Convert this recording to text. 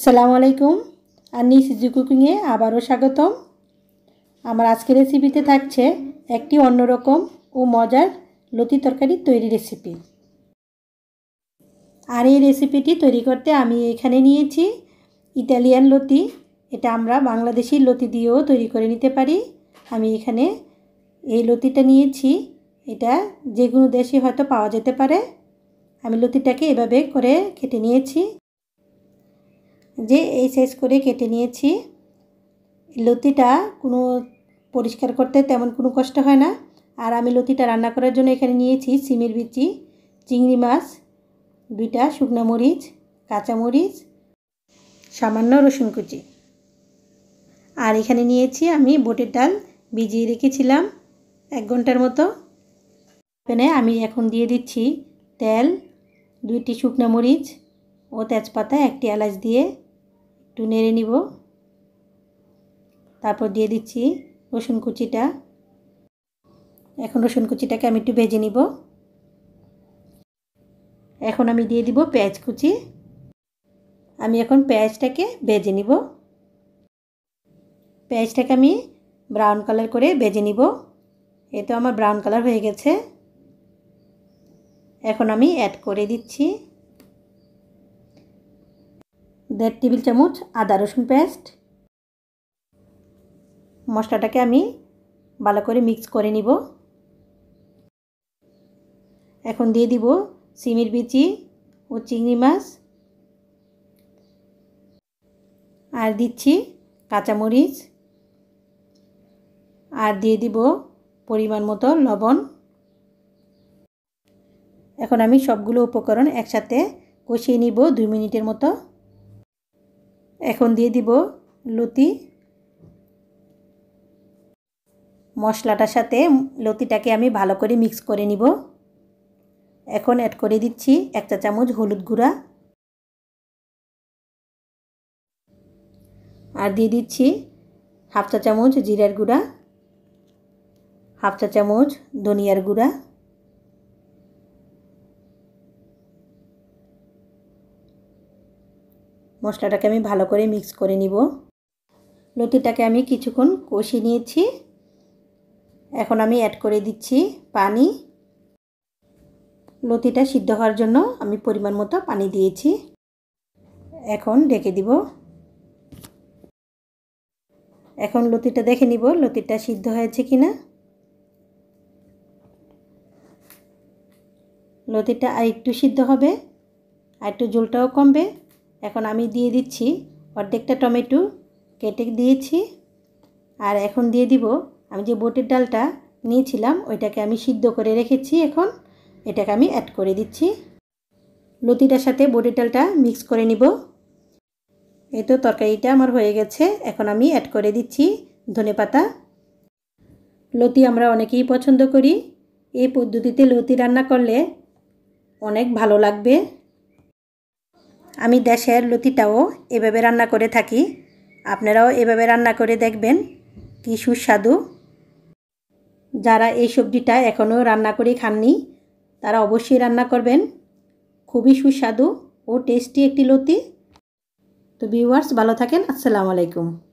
আসসালামু আলাইকুম আর নিসিজি কুকিংয়ে আবারও স্বাগতম আমার আজকের রেসিপিতে থাকছে একটি অন্যরকম ও মজার লতি তরকারি তৈরি রেসিপি আর এই রেসিপিটি তৈরি করতে আমি এখানে নিয়েছি ইটালিয়ান লতি এটা আমরা বাংলাদেশি লতি দিয়েও তৈরি করে নিতে পারি আমি এখানে এই লতিটা নিয়েছি এটা যে কোনো দেশে হয়তো পাওয়া যেতে পারে আমি লতিটাকে এভাবে করে কেটে নিয়েছি যে এই সাইজ করে কেটে নিয়েছি লতিটা কোনো পরিষ্কার করতে তেমন কোনো কষ্ট হয় না আর আমি লতিটা রান্না করার জন্য এখানে নিয়েছি সিমের বিচি চিংড়ি মাছ দুইটা শুকনো মরিচ কাঁচামরিচ সামান্য রসুন কুচি আর এখানে নিয়েছি আমি বটের ডাল ভিজিয়ে রেখেছিলাম এক ঘন্টার মতো এখানে আমি এখন দিয়ে দিচ্ছি তেল দুইটি শুকনো মরিচ ও তেজপাতা একটি এলাচ দিয়ে একটু নেড়ে নিব তারপর দিয়ে দিচ্ছি রসুন কুচিটা এখন রসুন কুচিটাকে আমি একটু ভেজে নিব এখন আমি দিয়ে দিব পেঁয়াজ কুচি আমি এখন পেঁয়াজটাকে ভেজে নিব পেঁয়াজটাকে আমি ব্রাউন কালার করে ভেজে নিব এ তো আমার ব্রাউন কালার হয়ে গেছে এখন আমি অ্যাড করে দিচ্ছি দেড় টেবিল চামচ আদা রসুন পেস্ট মশলাটাকে আমি ভালো করে মিক্স করে নিব এখন দিয়ে দিব সিমির বিচি ও চিংড়ি মাছ আর দিচ্ছি কাঁচামরিচ আর দিয়ে দিব পরিমাণ মতো লবণ এখন আমি সবগুলো উপকরণ একসাথে কষিয়ে নিব দুই মিনিটের মতো এখন দিয়ে দিব লতি মশলাটার সাথে লতিটাকে আমি ভালো করে মিক্স করে নিব এখন অ্যাড করে দিচ্ছি এক চা চামচ হলুদ গুঁড়া আর দিয়ে দিচ্ছি হাফ চা চামচ জিরার গুঁড়া হাফ চা চামচ ধনিয়ার গুঁড়া মশলাটাকে আমি ভালো করে মিক্স করে নিব লতিটাকে আমি কিছুক্ষণ কষিয়ে নিয়েছি এখন আমি অ্যাড করে দিচ্ছি পানি লতিটা সিদ্ধ হওয়ার জন্য আমি পরিমাণ মতো পানি দিয়েছি এখন ঢেকে দিব এখন লতিটা দেখে নিব লতিটা সিদ্ধ হয়েছে কি না লতিটা আর একটু সিদ্ধ হবে আর একটু জলটাও কমবে এখন আমি দিয়ে দিচ্ছি অর্ধেকটা টমেটো কেটে দিয়েছি আর এখন দিয়ে দিব আমি যে বটের ডালটা নিয়েছিলাম ওইটাকে আমি সিদ্ধ করে রেখেছি এখন এটাকে আমি অ্যাড করে দিচ্ছি লতিটার সাথে বটের ডালটা মিক্স করে নিব এই তো তরকারিটা আমার হয়ে গেছে এখন আমি অ্যাড করে দিচ্ছি ধনে পাতা লতি আমরা অনেকেই পছন্দ করি এই পদ্ধতিতে লতি রান্না করলে অনেক ভালো লাগবে আমি দেশের লতিটাও এভাবে রান্না করে থাকি আপনারাও এভাবে রান্না করে দেখবেন কি সুস্বাদু যারা এই সবজিটা এখনও রান্না করে খাননি তারা অবশ্যই রান্না করবেন খুবই সুস্বাদু ও টেস্টি একটি লতি তো ভিউয়ার্স ভালো থাকেন আসসালামু আলাইকুম